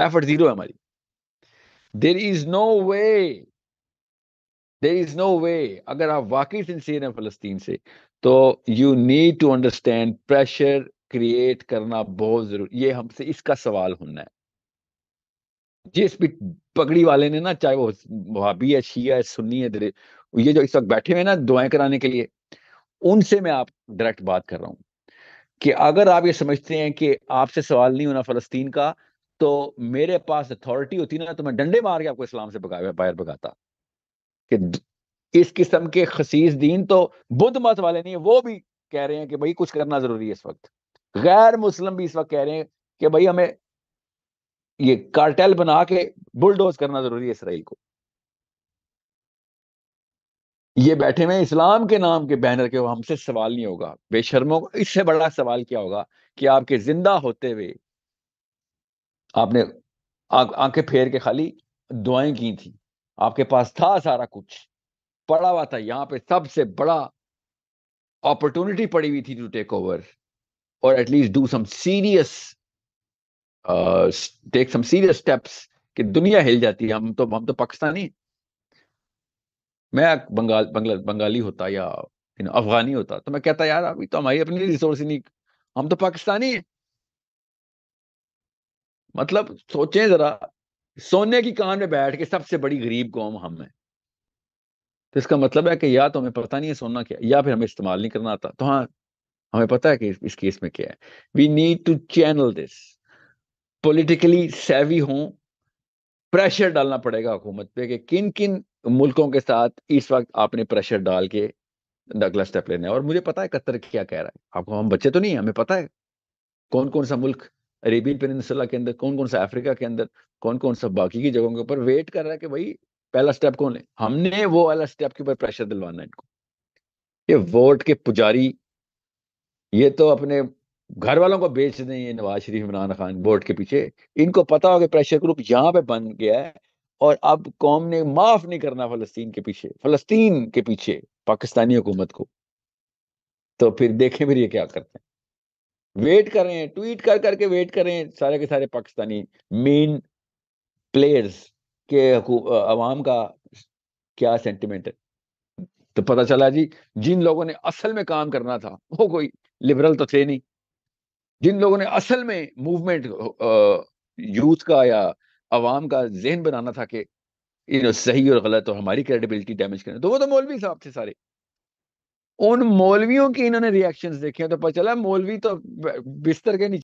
effort zero है हमारी there is no way there is no way अगर आप वाकई सिंसियर हैं फलस्तीन से तो you need to understand pressure create करना बहुत जरूरी ये हमसे इसका सवाल होना है जिस भी पगड़ी वाले ने ना चाहे वो भाभी है शिया है सुन्नी है ये जो इस वक्त बैठे हुए ना दुआएं कराने के लिए उनसे मैं आप डायरेक्ट बात कर रहा हूं कि अगर आप ये समझते हैं कि आपसे सवाल नहीं होना फलस्तीन का तो मेरे पास अथॉरिटी होती ना तो मैं डंडे मार के आपको इस्लाम से बाहर भगाता कि इस किस्म के खसीस दीन तो बुद्ध मत वाले नहीं है वो भी कह रहे हैं कि भाई कुछ करना जरूरी है इस वक्त गैर मुस्लिम भी इस वक्त कह रहे हैं कि भाई हमें ये कार्टेल बना के बुलडोज करना जरूरी है इसराइल को ये बैठे हुए इस्लाम के नाम के बैनर के हमसे सवाल नहीं होगा बेशर्मों को इससे बड़ा सवाल क्या होगा कि आपके जिंदा होते हुए आपने आंखें फेर के खाली दुआएं की थी आपके पास था सारा कुछ पड़ा हुआ था यहाँ पे सबसे बड़ा अपॉर्चुनिटी पड़ी हुई थी टू टेक ओवर और at least do some serious take some serious steps कि दुनिया हिल जाती है हम तो हम तो पाकिस्तानी मैं बंगाल बंगला बंगाली होता या अफगानी होता तो मैं कहता यार अभी तो हमारी अपनी रिसोर्स ही नहीं हम तो पाकिस्तानी हैं मतलब सोचें जरा सोने की कान में बैठ के सबसे बड़ी गरीब कौम हम हैं तो इसका मतलब है कि या तो हमें पता नहीं है सोना क्या या फिर हमें इस्तेमाल नहीं करना आता तो हाँ हमें पता है कि इस, इस केस में क्या है we need to channel this politically savvy हों प्रेशर डालना पड़ेगा हुकूमत पे कि किन किन मुल्कों के साथ इस वक्त आपने प्रेशर डाल के अगला स्टेप लेना है और मुझे पता है कतर क्या कह रहा है आपको हम बच्चे तो नहीं है हमें पता है कौन कौन सा मुल्क अरेबियन पेनसला के अंदर कौन कौन सा अफ्रीका के अंदर कौन कौन सा बाकी की जगहों के ऊपर वेट कर रहा है कि भाई पहला स्टेप कौन है हमने वो वाला स्टेप के ऊपर प्रेशर दिलवाना है इनको ये वोट के पुजारी ये तो अपने घर वालों को बेच दें ये नवाज शरीफ इमरान खान वोट के पीछे इनको पता हो कि प्रेशर ग्रुप यहाँ पे बन गया है और अब कौम ने माफ नहीं करना फलस्तीन के पीछे फलस्तीन के पीछे पाकिस्तानी हुकूमत को तो फिर देखें फिर ये क्या करते हैं वेट कर रहे हैं ट्वीट कर करके वेट कर रहे हैं सारे के सारे पाकिस्तानी मेन प्लेयर्स के अवाम का क्या सेंटिमेंट है तो पता चला जी जिन लोगों ने असल में काम करना था वो कोई लिबरल तो थे नहीं जिन लोगों ने असल में मूवमेंट यूथ का या अवाम का जहन बनाना था कि यू नो सही और गलत और हमारी क्रेडिबिलिटी डैमेज करना तो वो तो मौलवी साहब थे सारे उन मौलवियों की इन्होंने रिएक्शंस देखे तो पता चला मौलवी तो बिस्तर के नीचे